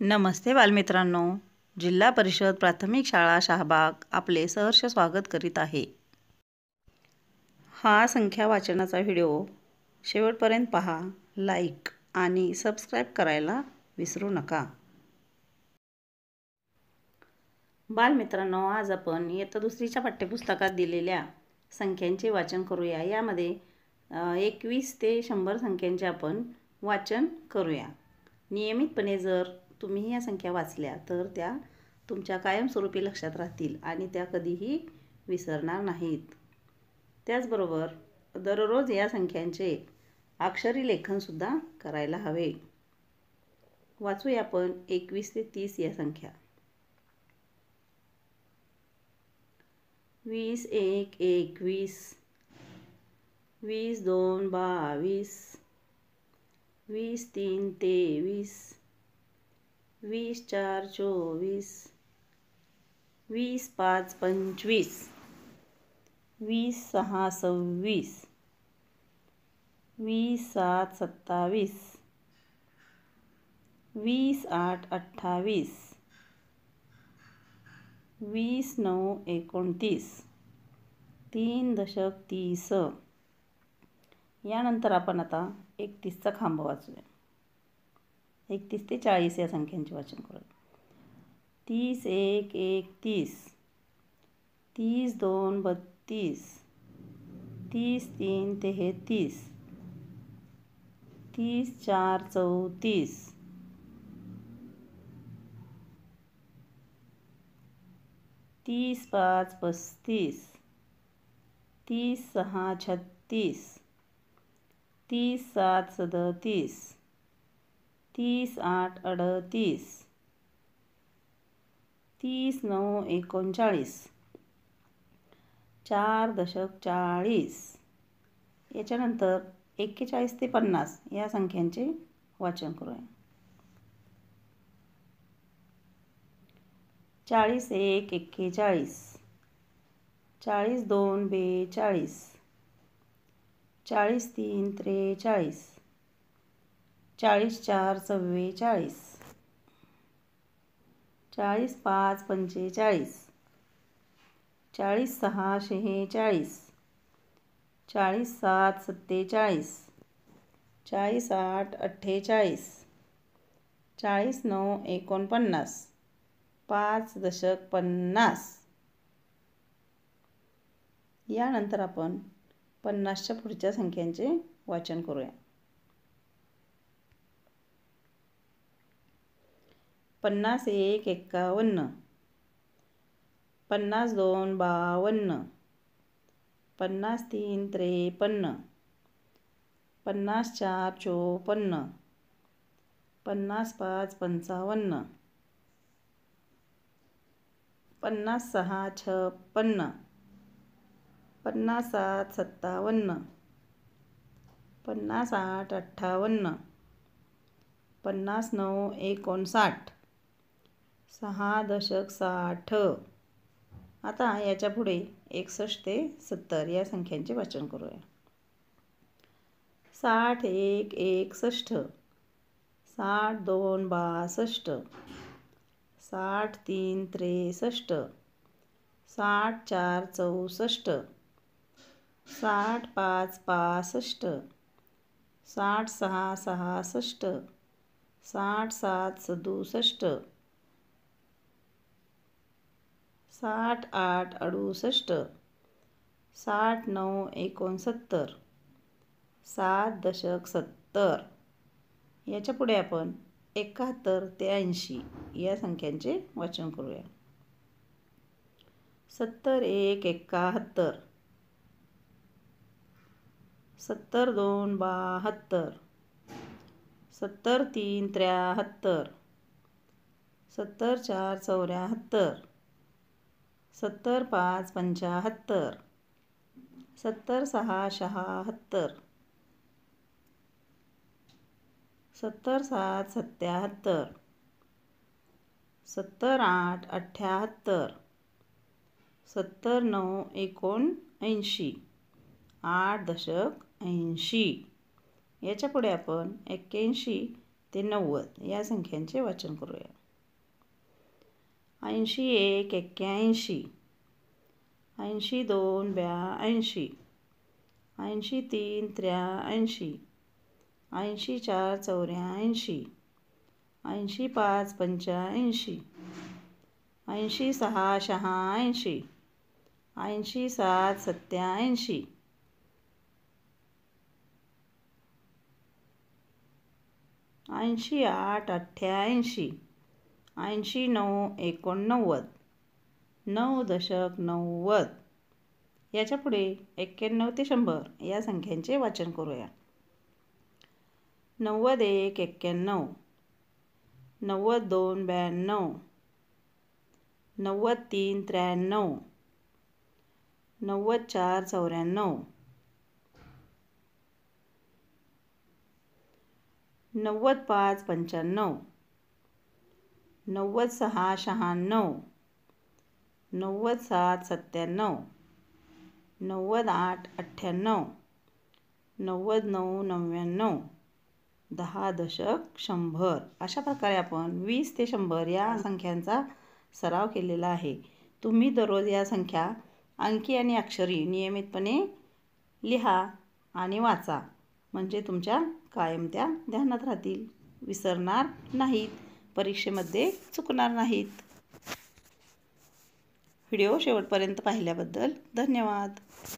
नमस्ते बालमित्रांनो जिल्हा परिषद प्राथमिक शाळा शहाबाग आपले सहर्ष स्वागत करीत आहे हा संख्या वाचनाचा व्हिडिओ शेवटपर्यंत पहा लाईक आणि सबस्क्राईब करायला विसरू नका बालमित्रांनो आज आपण इयत्ता दुसरीच्या पाठ्यपुस्तकात दिलेल्या संख्यांचे वाचन करूया यामध्ये एकवीस ते शंभर संख्यांचे आपण वाचन करूया नियमितपणे जर तुम्ही या संख्या वाचल्या तर त्या तुमच्या कायमस्वरूपी लक्षात राहतील आणि त्या कधीही विसरणार नाहीत त्याचबरोबर दररोज या संख्यांचे अक्षरी लेखनसुद्धा करायला हवे वाचूया आपण एकवीस ते तीस या संख्या वीस एक एकवीस वीस दोन बावीस वीस तीन तेवीस वीस चार चोवीस वीस पाच पंचवीस वीस सहा सव्वीस वीस सात सत्तावीस वीस आठ अठ्ठावीस वीस नऊ एकोणतीस तीन दशक तीस यानंतर आपण आता एकतीसचा खांब वाचूया एकतीस ते चाळीस या संख्यांचे वाचन करू तीस एक एक तीस तीस दोन बत्तीस तीस तीन तेहतीस तीस चार चौतीस तीस पाच पस्तीस तीस सहा छत्तीस तीस सात सदतीस तीस आठ अडतीस तीस नऊ एकोणचाळीस चार दशक चाळीस याच्यानंतर एक्केचाळीस ते पन्नास या संख्यांचे वाचन करूया चाळीस एक एक्केचाळीस चाळीस दोन बेचाळीस चाळीस तीन त्रेचाळीस चाळीस चार चव्वेचाळीस चाळीस पाच पंचेचाळीस चाळीस सहा शेहेचाळीस चाळीस सात सत्तेचाळीस चाळीस आठ अठ्ठेचाळीस चाळीस नऊ एकोणपन्नास पाच दशक पन्नास यानंतर आपण पन्नासच्या पुढच्या संख्यांचे वाचन करूया पन्नास एक एक्कावन्न पन्नास दोन बावन्न पन्नास तीन त्रेपन्न पन्नास चार चोपन्न पन्नास पाच पंचावन्न पन्नास सहा छप्पन्न पन्नास सात सत्तावन्न पन्नास आठ अठ्ठावन्न पन्नास नऊ एकोणसाठ सहा दशक साठ आता याच्या पुढे एकसष्ट ते सत्तर या संख्यांचे वाचन करूया साठ एक एकसष्ट साठ दोन बासष्ट साठ तीन त्रेसष्ट साठ चार चौसष्ट साठ पाच पासष्ट साठ सहा सहासष्ट साठ सात सदुसष्ट साठ आठ अडुसष्ट साठ नऊ एकोणसत्तर सात दशक सत्तर याच्यापुढे आपण एकाहत्तर ते ऐंशी या संख्यांचे वाचन करूया सत्तर एक एकाहत्तर सत्तर दोन बाहत्तर सत्तर तीन त्र्याहत्तर सत्तर चार चौऱ्याहत्तर सत्तर पाच पंचाहत्तर सत्तर सहा शहात्तर सत्तर सात सत्याहत्तर सत्तर आठ अठ्ठ्याहत्तर सत्तर नऊ एकोणऐंशी आठ दशक ऐंशी याच्यापुढे आपण एक्क्याऐंशी ते नव्वद या संख्यांचे वाचन करूया ऐंशी एक एक्क्याऐंशी ऐंशी दोन ब्या ऐंशी ऐंशी तीन त्र्या ऐंशी ऐंशी चार चौऱ्याऐंशी ऐंशी पाच पंच्याऐंशी ऐंशी सहा शहाऐंशी ऐंशी सात सत्याऐंशी ऐंशी आठ अठ्ठ्याऐंशी ऐंशी नऊ एकोणनव्वद नऊ दशक नव्वद याच्या पुढे एक्क्याण्णव ते शंभर या संख्यांचे वाचन करूया नव्वद एक एक्क्याण्णव नव्वद दोन ब्याण्णव नव्वद तीन त्र्याण्णव नव्वद चार चौऱ्याण्णव नव्वद पाच पंच्याण्णव नव्वद सहा शहाण्णव नव्वद सात सत्त्याण्णव नव्वद आठ अठ्ठ्याण्णव नव्वद नऊ नव्याण्णव दहा दशक शंभर अशा प्रकारे आपण वीस ते शंभर या संख्यांचा सराव केलेला आहे तुम्ही दररोज या संख्या अंकी आणि अक्षरी नियमितपणे लिहा आणि वाचा म्हणजे तुमच्या कायम त्या ध्यानात राहतील विसरणार नाहीत परीक्षेमध्ये चुकणार नाहीत व्हिडिओ शेवटपर्यंत पाहिल्याबद्दल धन्यवाद